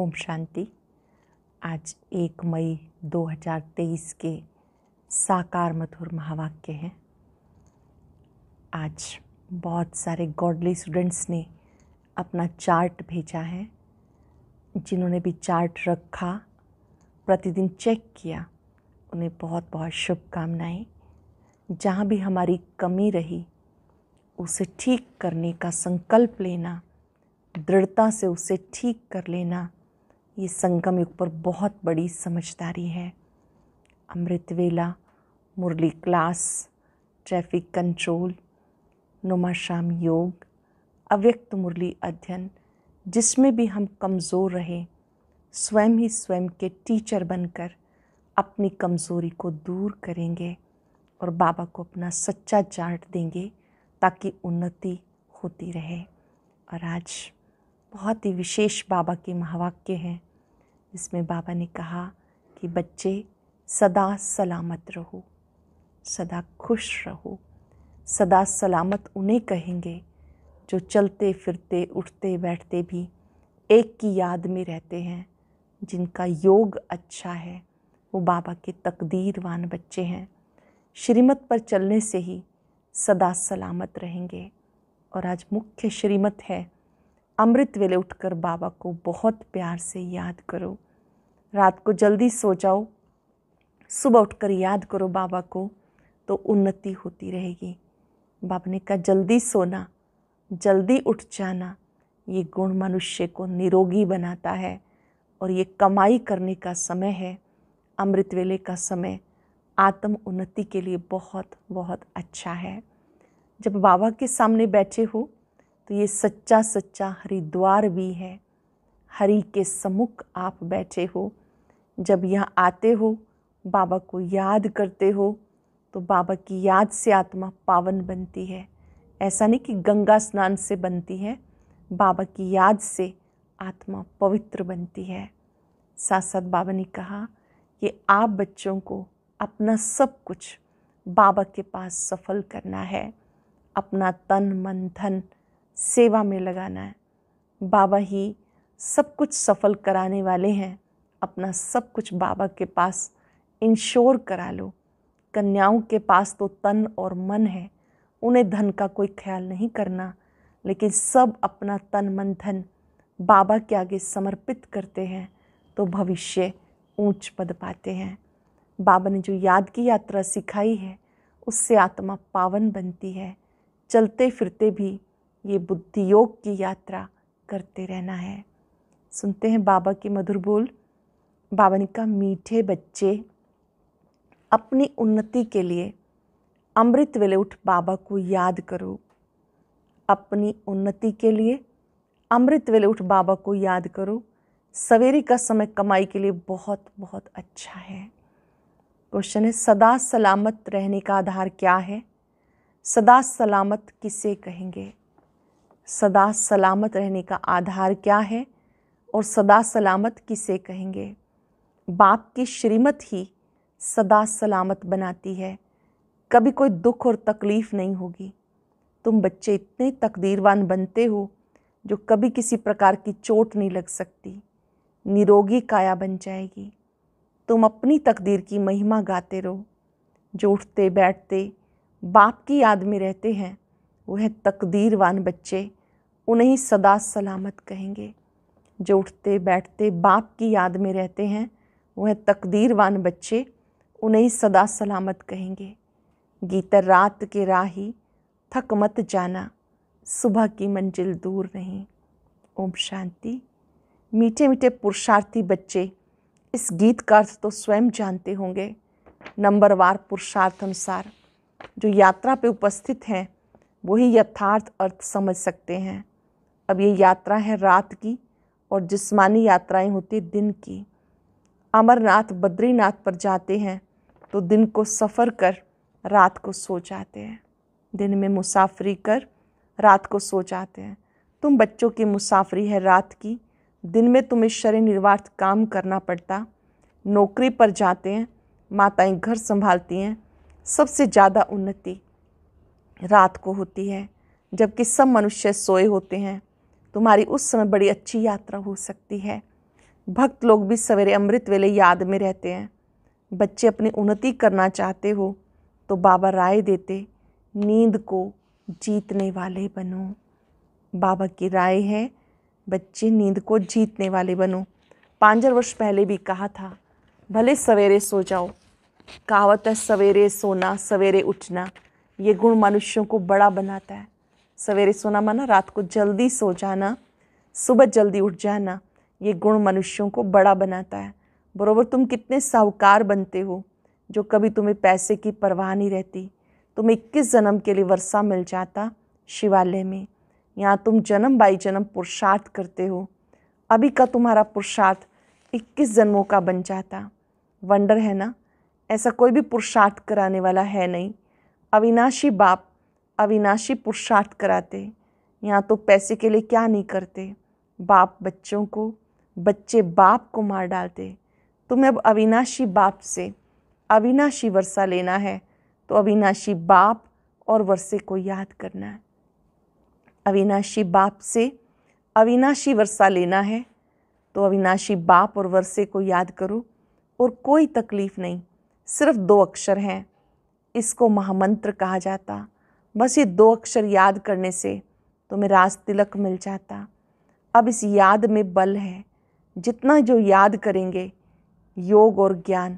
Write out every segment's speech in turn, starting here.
ओम शांति आज एक मई 2023 के साकार मथुर महावाक्य हैं आज बहुत सारे गॉडली स्टूडेंट्स ने अपना चार्ट भेजा है जिन्होंने भी चार्ट रखा प्रतिदिन चेक किया उन्हें बहुत बहुत शुभकामनाएं जहाँ भी हमारी कमी रही उसे ठीक करने का संकल्प लेना दृढ़ता से उसे ठीक कर लेना ये संगम युग पर बहुत बड़ी समझदारी है अमृत वेला मुरली क्लास ट्रैफिक कंट्रोल नुमाशाम योग अव्यक्त मुरली अध्ययन जिसमें भी हम कमज़ोर रहे स्वयं ही स्वयं के टीचर बनकर अपनी कमज़ोरी को दूर करेंगे और बाबा को अपना सच्चा चार्ट देंगे ताकि उन्नति होती रहे और आज बहुत ही विशेष बाबा के महावाक्य हैं इसमें बाबा ने कहा कि बच्चे सदा सलामत रहो सदा खुश रहो सदा सलामत उन्हें कहेंगे जो चलते फिरते उठते बैठते भी एक की याद में रहते हैं जिनका योग अच्छा है वो बाबा के तकदीरवान बच्चे हैं श्रीमत पर चलने से ही सदा सलामत रहेंगे और आज मुख्य श्रीमत है अमृत वेले उठकर बाबा को बहुत प्यार से याद करो रात को जल्दी सो जाओ सुबह उठकर याद करो बाबा को तो उन्नति होती रहेगी बाबा ने कहा जल्दी सोना जल्दी उठ जाना ये गुण मनुष्य को निरोगी बनाता है और ये कमाई करने का समय है अमृत वेले का समय आत्म उन्नति के लिए बहुत बहुत अच्छा है जब बाबा के सामने बैठे हो तो ये सच्चा सच्चा हरिद्वार भी है हरि के सम्मुख आप बैठे हो जब यहाँ आते हो बाबा को याद करते हो तो बाबा की याद से आत्मा पावन बनती है ऐसा नहीं कि गंगा स्नान से बनती है बाबा की याद से आत्मा पवित्र बनती है साथ साथ बाबा ने कहा कि आप बच्चों को अपना सब कुछ बाबा के पास सफल करना है अपना तन मन धन सेवा में लगाना है बाबा ही सब कुछ सफल कराने वाले हैं अपना सब कुछ बाबा के पास इंश्योर करा लो कन्याओं के पास तो तन और मन है उन्हें धन का कोई ख्याल नहीं करना लेकिन सब अपना तन मन धन बाबा के आगे समर्पित करते हैं तो भविष्य ऊंच पद पाते हैं बाबा ने जो याद की यात्रा सिखाई है उससे आत्मा पावन बनती है चलते फिरते भी ये बुद्धि योग की यात्रा करते रहना है सुनते हैं बाबा की मधुर बोल बाबा ने कहा मीठे बच्चे अपनी उन्नति के लिए अमृत वेले उठ बाबा को याद करो अपनी उन्नति के लिए अमृत वेले उठ बाबा को याद करो सवेरे का समय कमाई के लिए बहुत बहुत अच्छा है क्वेश्चन है सदा सलामत रहने का आधार क्या है सदा सलामत किसे कहेंगे सदा सलामत रहने का आधार क्या है और सदा सलामत किसे कहेंगे बाप की श्रीमत ही सदा सलामत बनाती है कभी कोई दुख और तकलीफ़ नहीं होगी तुम बच्चे इतने तकदीरवान बनते हो जो कभी किसी प्रकार की चोट नहीं लग सकती निरोगी काया बन जाएगी तुम अपनी तकदीर की महिमा गाते रहो जो उठते बैठते बाप की याद में रहते हैं वह तकदीरवान बच्चे उन्हें सदा सलामत कहेंगे जो उठते बैठते बाप की याद में रहते हैं वह तकदीरवान बच्चे उन्हें सदा सलामत कहेंगे गीतर रात के राही थक मत जाना सुबह की मंजिल दूर नहीं ओम शांति मीठे मीठे पुरुषार्थी बच्चे इस गीत का अर्थ तो स्वयं जानते होंगे नंबरवार पुरुषार्थ अनुसार जो यात्रा पे उपस्थित हैं वही यथार्थ अर्थ समझ सकते हैं अब ये यात्रा है रात की और जिस्मानी यात्राएं होती दिन की अमरनाथ बद्रीनाथ पर जाते हैं तो दिन को सफ़र कर रात को सो जाते हैं दिन में मुसाफरी कर रात को सो जाते हैं तुम बच्चों की मुसाफरी है रात की दिन में तुम्हें शरीर निर्वार्थ काम करना पड़ता नौकरी पर जाते हैं माताएं घर संभालती हैं सबसे ज़्यादा उन्नति रात को होती है जबकि सब मनुष्य सोए होते हैं तुम्हारी उस समय बड़ी अच्छी यात्रा हो सकती है भक्त लोग भी सवेरे अमृत वेले याद में रहते हैं बच्चे अपनी उन्नति करना चाहते हो तो बाबा राय देते नींद को जीतने वाले बनो बाबा की राय है बच्चे नींद को जीतने वाले बनो पाँच वर्ष पहले भी कहा था भले सवेरे सो जाओ कहावत है सवेरे सोना सवेरे उठना ये गुण मनुष्यों को बड़ा बनाता है सवेरे सोना माना रात को जल्दी सो जाना सुबह जल्दी उठ जाना ये गुण मनुष्यों को बड़ा बनाता है बरोबर तुम कितने साहूकार बनते हो जो कभी तुम्हें पैसे की परवाह नहीं रहती तुम इक्कीस जन्म के लिए वर्षा मिल जाता शिवालय में यहाँ तुम जन्म बाई जन्म पुरुषार्थ करते हो अभी का तुम्हारा पुरुषार्थ इक्कीस जन्मों का बन जाता वंडर है ना ऐसा कोई भी पुरुषार्थ कराने वाला है नहीं अविनाशी बाप अविनाशी पुरुषार्थ कराते यहाँ तो पैसे के लिए क्या नहीं करते बाप बच्चों को बच्चे बाप को मार डालते तुम्हें अब अविनाशी बाप से अविनाशी वर्षा लेना है तो अविनाशी बाप और वर्षे को याद करना है अविनाशी बाप से अविनाशी वर्षा लेना है तो अविनाशी बाप और वर्षे को याद करो और कोई तकलीफ़ नहीं सिर्फ दो अक्षर हैं इसको महामंत्र कहा जाता बस ये दो अक्षर याद करने से तुम्हें राज तिलक मिल जाता अब इस याद में बल है जितना जो याद करेंगे योग और ज्ञान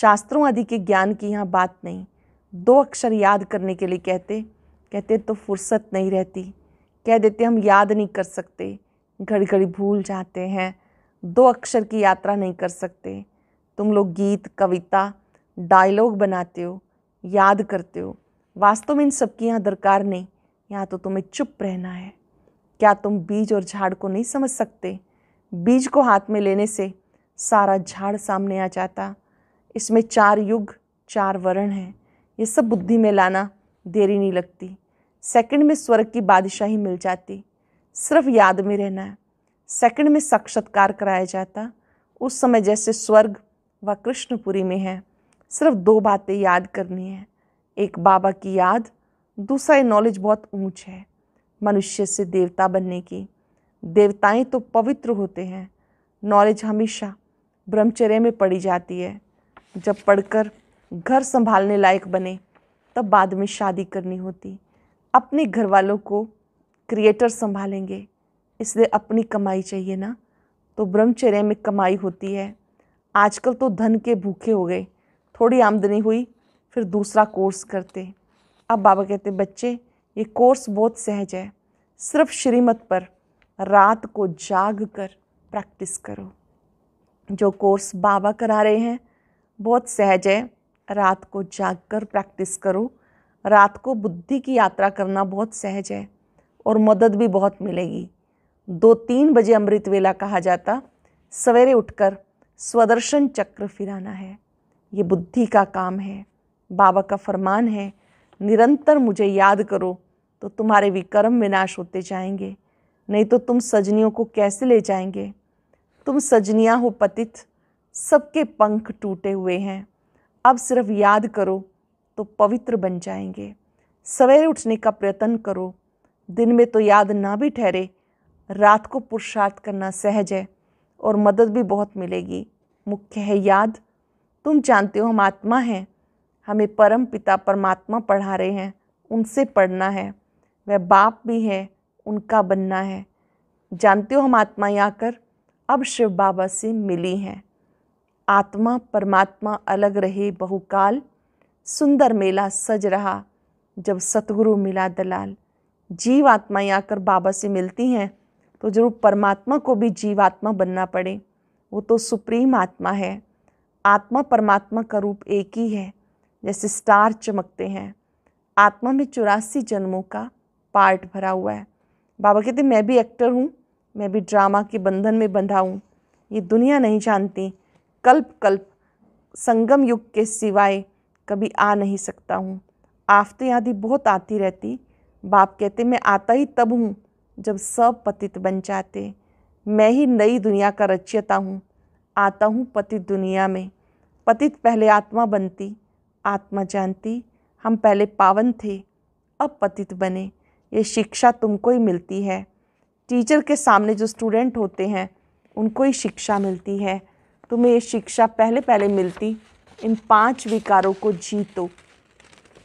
शास्त्रों आदि के ज्ञान की यहाँ बात नहीं दो अक्षर याद करने के लिए कहते कहते तो फुर्सत नहीं रहती कह देते हम याद नहीं कर सकते घड़ी घड़ी भूल जाते हैं दो अक्षर की यात्रा नहीं कर सकते तुम लोग गीत कविता डायलॉग बनाते हो याद करते हो वास्तव में इन सब की यहाँ दरकार नहीं यहाँ तो तुम्हें चुप रहना है क्या तुम बीज और झाड़ को नहीं समझ सकते बीज को हाथ में लेने से सारा झाड़ सामने आ जाता इसमें चार युग चार वर्ण हैं ये सब बुद्धि में लाना देरी नहीं लगती सेकंड में स्वर्ग की बादशाही मिल जाती सिर्फ याद में रहना है सेकंड में साक्षात्कार कराया जाता उस समय जैसे स्वर्ग व कृष्णपुरी में है सिर्फ दो बातें याद करनी है एक बाबा की याद दूसरा ये नॉलेज बहुत ऊंच है मनुष्य से देवता बनने की देवताएं तो पवित्र होते हैं नॉलेज हमेशा ब्रह्मचर्य में पड़ी जाती है जब पढ़कर घर संभालने लायक बने तब बाद में शादी करनी होती अपने घर वालों को क्रिएटर संभालेंगे इसलिए अपनी कमाई चाहिए ना तो ब्रह्मचर्य में कमाई होती है आजकल तो धन के भूखे हो गए थोड़ी आमदनी हुई फिर दूसरा कोर्स करते अब बाबा कहते बच्चे ये कोर्स बहुत सहज है सिर्फ श्रीमत पर रात को जाग कर प्रैक्टिस करो जो कोर्स बाबा करा रहे हैं बहुत सहज है रात को जाग कर प्रैक्टिस करो रात को बुद्धि की यात्रा करना बहुत सहज है और मदद भी बहुत मिलेगी दो तीन बजे अमृत वेला कहा जाता सवेरे उठकर स्वदर्शन चक्र फिराना है ये बुद्धि का काम है बाबा का फरमान है निरंतर मुझे याद करो तो तुम्हारे विक्रम विनाश होते जाएंगे नहीं तो तुम सजनियों को कैसे ले जाएंगे तुम सजनियाँ हो पतित सबके पंख टूटे हुए हैं अब सिर्फ याद करो तो पवित्र बन जाएंगे सवेरे उठने का प्रयत्न करो दिन में तो याद ना भी ठहरे रात को पुरुषार्थ करना सहज है और मदद भी बहुत मिलेगी मुख्य है याद तुम जानते हो हम आत्मा हैं हमें परम पिता परमात्मा पढ़ा रहे हैं उनसे पढ़ना है वह बाप भी है उनका बनना है जानते हो हम आत्माएँ आकर अब शिव बाबा से मिली हैं आत्मा परमात्मा अलग रहे बहुकाल सुंदर मेला सज रहा जब सतगुरु मिला दलाल जीव आत्माएँ आकर बाबा से मिलती हैं तो जरूर परमात्मा को भी जीवात्मा बनना पड़े वो तो सुप्रीम आत्मा है आत्मा परमात्मा का रूप एक ही है जैसे स्टार चमकते हैं आत्मा में चौरासी जन्मों का पार्ट भरा हुआ है बाबा कहते मैं भी एक्टर हूँ मैं भी ड्रामा के बंधन में बंधा हूँ ये दुनिया नहीं जानती कल्प कल्प संगम युग के सिवाय कभी आ नहीं सकता हूँ आफते आदि बहुत आती रहती बाप कहते मैं आता ही तब हूँ जब सब पतित बन जाते मैं ही नई दुनिया का रचयता हूँ आता हूँ पतित दुनिया में पतित पहले आत्मा बनती आत्मा जानती हम पहले पावन थे अब पतित बने ये शिक्षा तुमको ही मिलती है टीचर के सामने जो स्टूडेंट होते हैं उनको ही शिक्षा मिलती है तुम्हें ये शिक्षा पहले पहले मिलती इन पांच विकारों को जीतो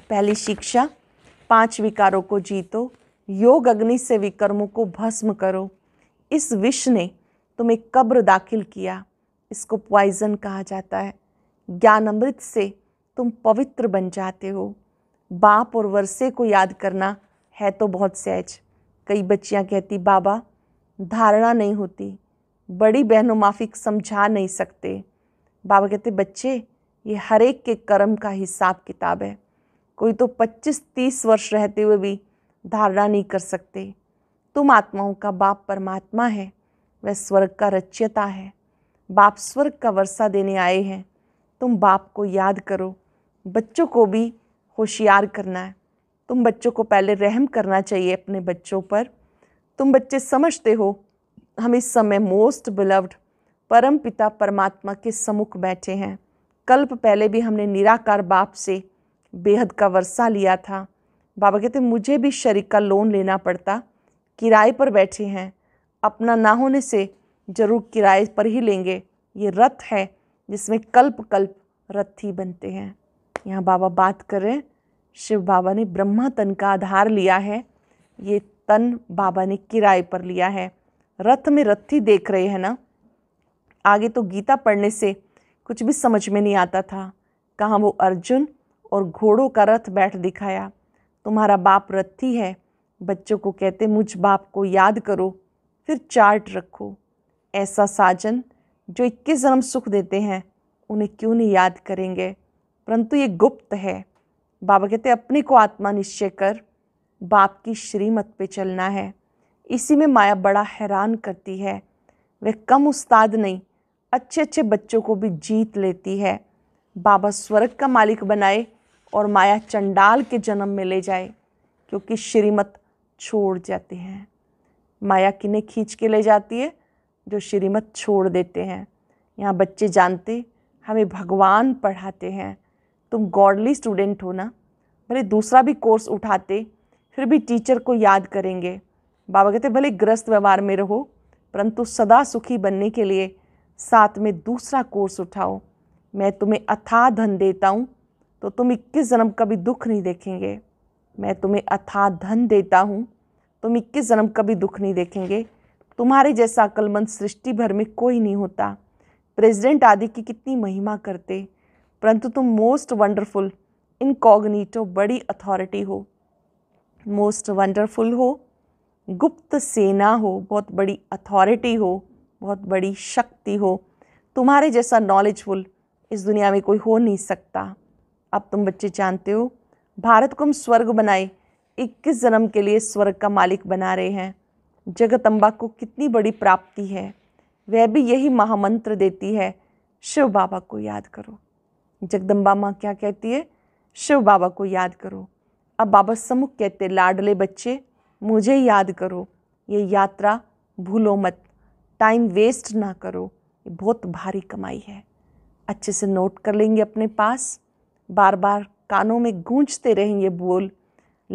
पहली शिक्षा पांच विकारों को जीतो योग अग्नि से विकर्मों को भस्म करो इस विष ने तुम्हें कब्र दाखिल किया इसको पॉइजन कहा जाता है ज्ञान अमृत से तुम पवित्र बन जाते हो बाप और वर्षे को याद करना है तो बहुत सहज कई बच्चियां कहती बाबा धारणा नहीं होती बड़ी बहनों माफिक समझा नहीं सकते बाबा कहते बच्चे ये हर एक के कर्म का हिसाब किताब है कोई तो 25-30 वर्ष रहते हुए भी धारणा नहीं कर सकते तुम आत्माओं का बाप परमात्मा है वह स्वर्ग का रच्यता है बाप स्वर्ग का वर्षा देने आए हैं तुम बाप को याद करो बच्चों को भी होशियार करना है तुम बच्चों को पहले रहम करना चाहिए अपने बच्चों पर तुम बच्चे समझते हो हम इस समय मोस्ट बिलव्ड परम पिता परमात्मा के सम्मुख बैठे हैं कल्प पहले भी हमने निराकार बाप से बेहद का वर्षा लिया था बाबा कहते मुझे भी शरीक का लोन लेना पड़ता किराए पर बैठे हैं अपना ना होने से जरूर किराए पर ही लेंगे ये रथ है जिसमें कल्प कल्प रथी बनते हैं यहाँ बाबा बात कर रहे हैं शिव बाबा ने ब्रह्मा तन का आधार लिया है ये तन बाबा ने किराए पर लिया है रथ में रथी देख रहे हैं ना आगे तो गीता पढ़ने से कुछ भी समझ में नहीं आता था कहाँ वो अर्जुन और घोड़ों का रथ बैठ दिखाया तुम्हारा बाप रथी है बच्चों को कहते मुझ बाप को याद करो फिर चार्ट रखो ऐसा साजन जो इक्कीस जन्म सुख देते हैं उन्हें क्यों नहीं याद करेंगे परंतु ये गुप्त है बाबा कहते अपने को आत्मा निश्चय कर बाप की श्रीमत पे चलना है इसी में माया बड़ा हैरान करती है वह कम उस्ताद नहीं अच्छे अच्छे बच्चों को भी जीत लेती है बाबा स्वर्ग का मालिक बनाए और माया चंडाल के जन्म में ले जाए क्योंकि श्रीमत छोड़ जाते हैं माया किन्हें खींच के ले जाती है जो श्रीमत छोड़ देते हैं यहाँ बच्चे जानते हमें भगवान पढ़ाते हैं तुम गॉडली स्टूडेंट हो ना भले दूसरा भी कोर्स उठाते फिर भी टीचर को याद करेंगे बाबा कहते भले ग्रस्त व्यवहार में रहो परंतु सदा सुखी बनने के लिए साथ में दूसरा कोर्स उठाओ मैं तुम्हें अथाह धन देता हूँ तो तुम इक्कीस जन्म कभी दुख नहीं देखेंगे मैं तुम्हें अथाह धन देता हूँ तुम इक्कीस जन्म कभी दुख नहीं देखेंगे तुम्हारे जैसा अकलमंद सृष्टि भर में कोई नहीं होता प्रेसिडेंट आदि की कितनी महिमा करते परंतु तुम मोस्ट वंडरफुल इनकॉग्निटो बड़ी अथॉरिटी हो मोस्ट वंडरफुल हो गुप्त सेना हो बहुत बड़ी अथॉरिटी हो बहुत बड़ी शक्ति हो तुम्हारे जैसा नॉलेजफुल इस दुनिया में कोई हो नहीं सकता अब तुम बच्चे जानते हो भारत को हम स्वर्ग बनाए इक्कीस जन्म के लिए स्वर्ग का मालिक बना रहे हैं जगत अम्बा को कितनी बड़ी प्राप्ति है वह भी यही महामंत्र देती है शिव बाबा को याद करो जगदम्बा माँ क्या कहती है शिव बाबा को याद करो अब बाबा समुख कहते लाडले बच्चे मुझे याद करो ये यात्रा भूलो मत टाइम वेस्ट ना करो ये बहुत भारी कमाई है अच्छे से नोट कर लेंगे अपने पास बार बार कानों में गूंजते रहेंगे बोल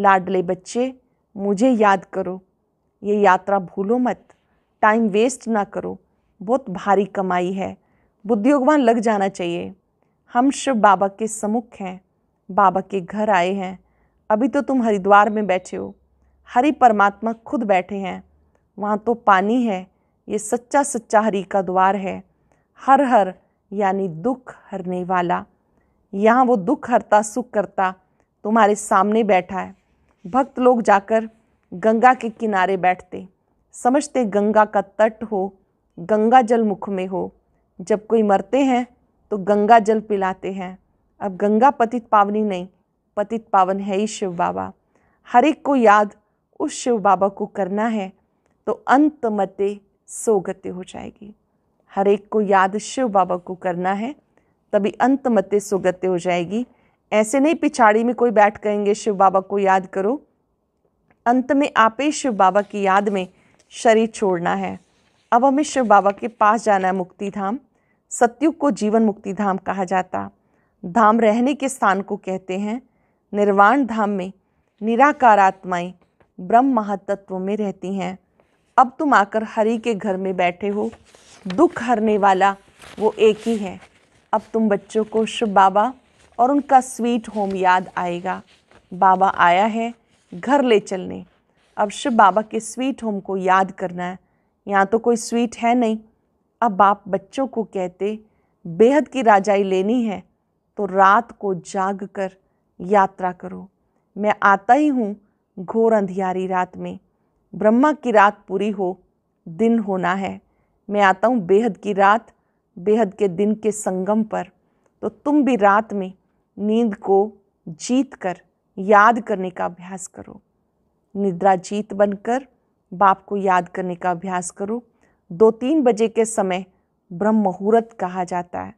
लाडले बच्चे मुझे याद करो ये यात्रा भूलो मत टाइम वेस्ट ना करो बहुत भारी कमाई है बुद्धियोगवान लग जाना चाहिए हम शिव बाबा के सम्मुख हैं बाबा के घर आए हैं अभी तो तुम हरिद्वार में बैठे हो हरि परमात्मा खुद बैठे हैं वहाँ तो पानी है ये सच्चा सच्चा हरि का द्वार है हर हर यानी दुख हरने वाला यहाँ वो दुख हरता सुख करता तुम्हारे सामने बैठा है भक्त लोग जाकर गंगा के किनारे बैठते समझते गंगा का तट हो गंगा जल मुख में हो जब कोई मरते हैं तो गंगा जल पिलाते हैं अब गंगा पतित पावनी नहीं पतित पावन है ही शिव बाबा हर एक को याद उस शिव बाबा को करना है तो अंत मते सोगते हो जाएगी हर एक को याद शिव बाबा को करना है तभी अंत मते सोगते हो जाएगी ऐसे नहीं पिछाड़ी में कोई बैठ कहेंगे शिव बाबा को याद करो अंत में आपे शिव बाबा की याद में शरीर छोड़ना है अब हमें शिव बाबा के पास जाना है मुक्ति धाम सत्युग को जीवन मुक्ति धाम कहा जाता धाम रहने के स्थान को कहते हैं निर्वाण धाम में निराकार आत्माएं ब्रह्म महातत्व में रहती हैं अब तुम आकर हरि के घर में बैठे हो दुख हरने वाला वो एक ही है अब तुम बच्चों को शुभ बाबा और उनका स्वीट होम याद आएगा बाबा आया है घर ले चलने अब शिव बाबा के स्वीट होम को याद करना है यहाँ तो कोई स्वीट है नहीं अब आप बच्चों को कहते बेहद की राजाई लेनी है तो रात को जाग कर यात्रा करो मैं आता ही हूँ घोर अंधियारी रात में ब्रह्मा की रात पूरी हो दिन होना है मैं आता हूँ बेहद की रात बेहद के दिन के संगम पर तो तुम भी रात में नींद को जीत कर याद करने का अभ्यास करो निद्रा जीत बनकर बाप को याद करने का अभ्यास करो दो तीन बजे के समय ब्रह्म मुहूर्त कहा जाता है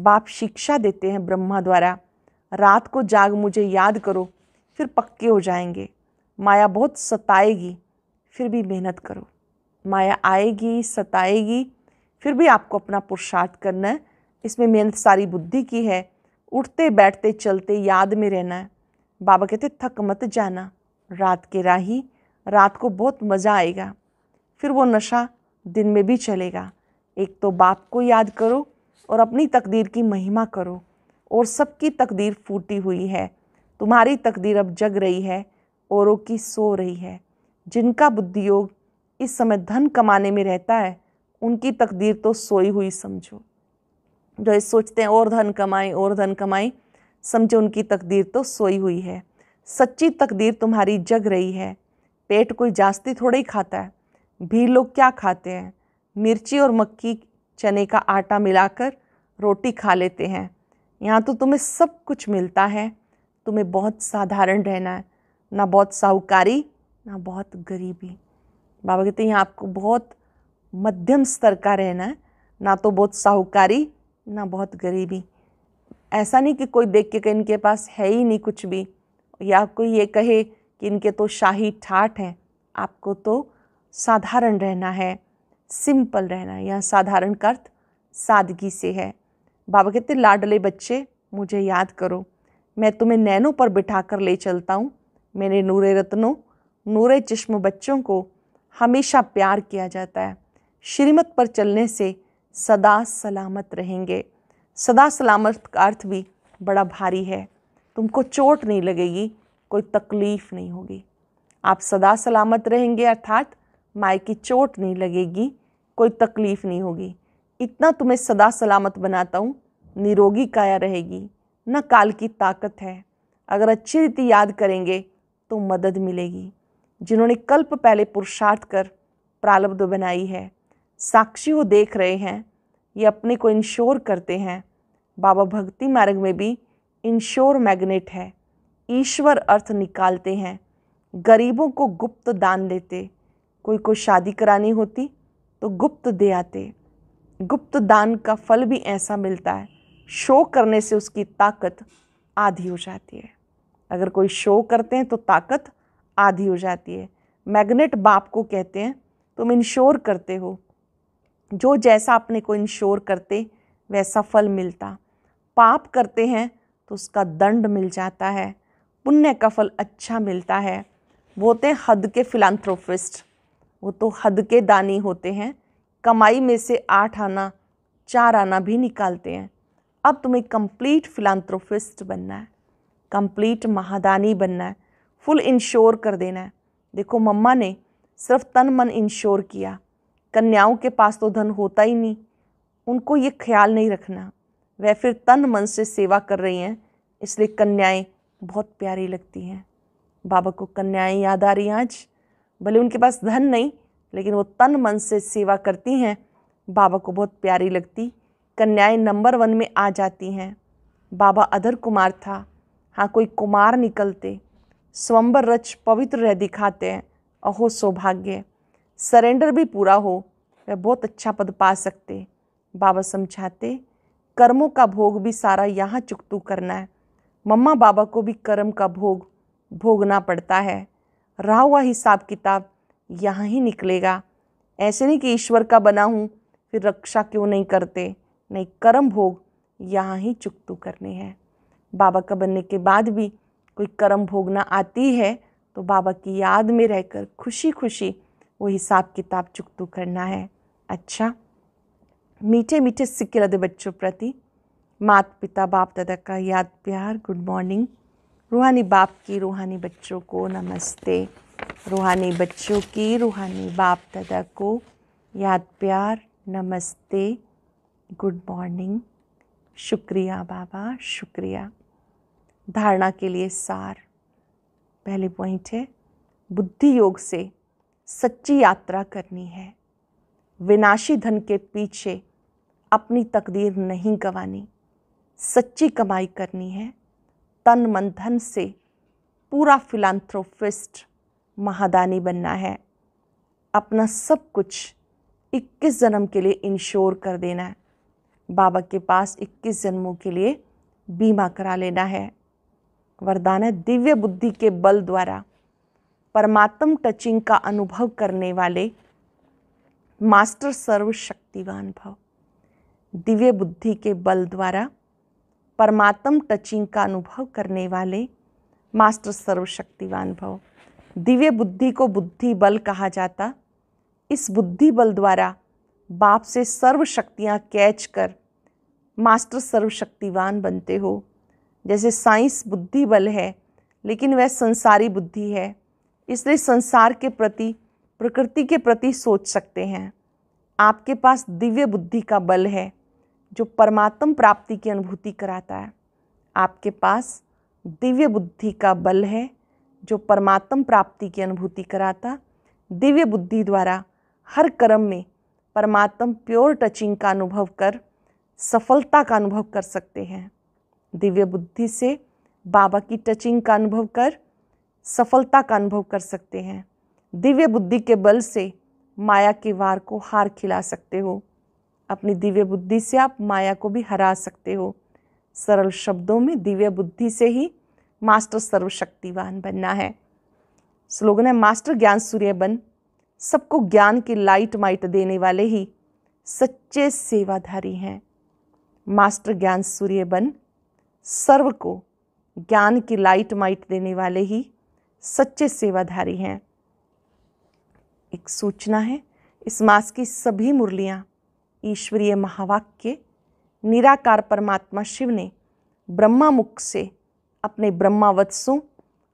बाप शिक्षा देते हैं ब्रह्मा द्वारा रात को जाग मुझे याद करो फिर पक्के हो जाएंगे माया बहुत सताएगी फिर भी मेहनत करो माया आएगी सताएगी फिर भी आपको अपना पुरुषार्थ करना है इसमें मेहनत सारी बुद्धि की है उठते बैठते चलते याद में रहना है बाबा कहते थक मत जाना रात के राही रात को बहुत मज़ा आएगा फिर वो नशा दिन में भी चलेगा एक तो बाप को याद करो और अपनी तकदीर की महिमा करो और सबकी तकदीर फूटी हुई है तुम्हारी तकदीर अब जग रही है औरों की सो रही है जिनका बुद्धि योग इस समय धन कमाने में रहता है उनकी तकदीर तो सोई हुई समझो जो ये सोचते हैं और धन कमाएं और धन कमाएं समझो उनकी तकदीर तो सोई हुई है सच्ची तकदीर तुम्हारी जग रही है पेट कोई जास्ती थोड़ा ही खाता है भी लोग क्या खाते हैं मिर्ची और मक्की चने का आटा मिलाकर रोटी खा लेते हैं यहाँ तो तुम्हें सब कुछ मिलता है तुम्हें बहुत साधारण रहना है ना बहुत साहूकारी ना बहुत गरीबी बाबा कहते हैं आपको बहुत मध्यम स्तर का रहना है ना तो बहुत साहूकारी ना बहुत गरीबी ऐसा नहीं कि कोई देख के इनके पास है ही नहीं कुछ भी या कोई ये कहे कि इनके तो शाही ठाठ हैं आपको तो साधारण रहना है सिंपल रहना है साधारण का अर्थ सादगी से है बाबा कहते लाडले बच्चे मुझे याद करो मैं तुम्हें नैनों पर बिठा कर ले चलता हूँ मेरे नूरे रत्नों नूरे चश्म बच्चों को हमेशा प्यार किया जाता है श्रीमत पर चलने से सदा सलामत रहेंगे सदा सलामत का अर्थ भी बड़ा भारी है तुमको चोट नहीं लगेगी कोई तकलीफ़ नहीं होगी आप सदा सलामत रहेंगे अर्थात माए की चोट नहीं लगेगी कोई तकलीफ़ नहीं होगी इतना तुम्हें सदा सलामत बनाता हूँ निरोगी काया रहेगी न काल की ताकत है अगर अच्छी रीति याद करेंगे तो मदद मिलेगी जिन्होंने कल्प पहले पुरुषार्थ कर प्रालब्ध बनाई है साक्षी वो देख रहे हैं ये अपने को इंश्योर करते हैं बाबा भक्ति मार्ग में भी इंश्योर मैग्नेट है ईश्वर अर्थ निकालते हैं गरीबों को गुप्त दान देते कोई को शादी करानी होती तो गुप्त दे आते गुप्त दान का फल भी ऐसा मिलता है शो करने से उसकी ताकत आधी हो जाती है अगर कोई शो करते हैं तो ताकत आधी हो जाती है मैग्नेट बाप को कहते हैं तुम इंश्योर करते हो जो जैसा अपने को इंश्योर करते वैसा फल मिलता पाप करते हैं तो उसका दंड मिल जाता है पुण्य का फल अच्छा मिलता है वो होते हैं हद के फिलान्थ्रोफिस्ट वो तो हद के दानी होते हैं कमाई में से आठ आना चार आना भी निकालते हैं अब तुम्हें कंप्लीट फिलान्थ्रोफिस्ट बनना है कंप्लीट महादानी बनना है फुल इंश्योर कर देना है देखो मम्मा ने सिर्फ तन मन इंश्योर किया कन्याओं के पास तो धन होता ही नहीं उनको ये ख्याल नहीं रखना वह फिर तन मन से सेवा कर रही हैं इसलिए कन्याएं बहुत प्यारी लगती हैं बाबा को कन्याएं याद आ रही हैं आज भले उनके पास धन नहीं लेकिन वो तन मन से सेवा करती हैं बाबा को बहुत प्यारी लगती कन्याएं नंबर वन में आ जाती हैं बाबा अधर कुमार था हाँ कोई कुमार निकलते स्वंबर रच पवित्र रह दिखाते हैं अहो सौभाग्य सरेंडर भी पूरा हो वह बहुत अच्छा पद पा सकते बाबा समझाते कर्मों का भोग भी सारा यहाँ चुकतू करना है मम्मा बाबा को भी कर्म का भोग भोगना पड़ता है रहा हुआ हिसाब किताब यहाँ ही निकलेगा ऐसे नहीं कि ईश्वर का बना हूँ फिर रक्षा क्यों नहीं करते नहीं कर्म भोग यहाँ ही तू करने हैं बाबा का बनने के बाद भी कोई कर्म भोगना आती है तो बाबा की याद में रहकर खुशी खुशी वो हिसाब किताब तू करना है अच्छा मीठे मीठे सिक्के लदे बच्चों प्रति माता पिता बाप दादा का याद प्यार गुड मॉर्निंग रूहानी बाप की रूहानी बच्चों को नमस्ते रूहानी बच्चों की रूहानी बाप दादा को याद प्यार नमस्ते गुड मॉर्निंग शुक्रिया बाबा शुक्रिया धारणा के लिए सार पहले पॉइंट है बुद्धि योग से सच्ची यात्रा करनी है विनाशी धन के पीछे अपनी तकदीर नहीं गवानी सच्ची कमाई करनी है तन मन धन से पूरा फिलान्थ्रोफिस्ट महादानी बनना है अपना सब कुछ 21 जन्म के लिए इंश्योर कर देना है बाबा के पास 21 जन्मों के लिए बीमा करा लेना है वरदान है दिव्य बुद्धि के बल द्वारा परमात्म टचिंग का अनुभव करने वाले मास्टर सर्वशक्तिवान भाव दिव्य बुद्धि के बल द्वारा परमात्म टचिंग का अनुभव करने वाले मास्टर सर्वशक्तिवान भव दिव्य बुद्धि को बुद्धि बल कहा जाता इस बुद्धि बल द्वारा बाप से सर्व शक्तियाँ कैच कर मास्टर सर्वशक्तिवान बनते हो जैसे साइंस बुद्धि बल है लेकिन वह संसारी बुद्धि है इसलिए संसार के प्रति प्रकृति के प्रति सोच सकते हैं आपके पास दिव्य बुद्धि का बल है जो परमात्म प्राप्ति की अनुभूति कराता है आपके पास दिव्य बुद्धि का बल है जो परमात्म प्राप्ति की अनुभूति कराता दिव्य बुद्धि द्वारा हर कर्म में परमात्म प्योर टचिंग का अनुभव कर सफलता का अनुभव कर सकते हैं दिव्य बुद्धि से बाबा की टचिंग का अनुभव कर सफलता का अनुभव कर सकते हैं दिव्य बुद्धि के बल से माया के वार को हार खिला सकते हो अपनी दिव्य बुद्धि से आप माया को भी हरा सकते हो सरल शब्दों में दिव्य बुद्धि से ही मास्टर सर्वशक्तिवान बनना है स्लोगन है मास्टर ज्ञान सूर्य बन सबको ज्ञान की लाइट माइट देने वाले ही सच्चे सेवाधारी हैं मास्टर ज्ञान सूर्य बन सर्व को ज्ञान की लाइट माइट देने वाले ही सच्चे सेवाधारी हैं एक सूचना है इस मास की सभी मुरलियाँ ईश्वरीय महावाक्य निराकार परमात्मा शिव ने ब्रह्मा मुख से अपने ब्रह्मावत्सों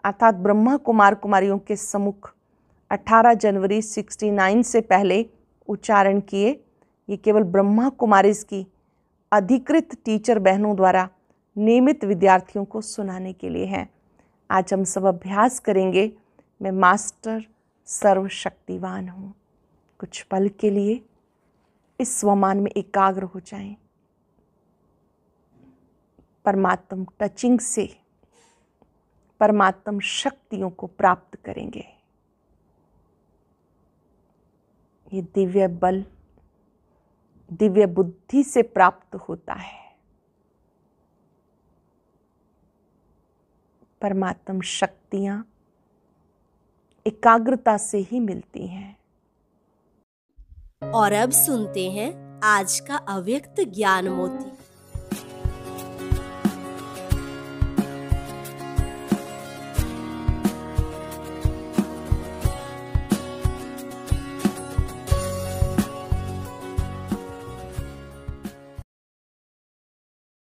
अर्थात ब्रह्मा कुमार कुमारियों के सम्मुख 18 जनवरी 69 से पहले उच्चारण किए ये केवल ब्रह्मा कुमारी की अधिकृत टीचर बहनों द्वारा नियमित विद्यार्थियों को सुनाने के लिए हैं आज हम सब अभ्यास करेंगे मैं मास्टर सर्वशक्तिवान हूँ कुछ पल के लिए इस स्वमान में एकाग्र हो जाएं परमात्म टचिंग से परमात्म शक्तियों को प्राप्त करेंगे ये दिव्य बल दिव्य बुद्धि से प्राप्त होता है परमात्म शक्तियां एकाग्रता से ही मिलती हैं और अब सुनते हैं आज का अव्यक्त ज्ञान मोती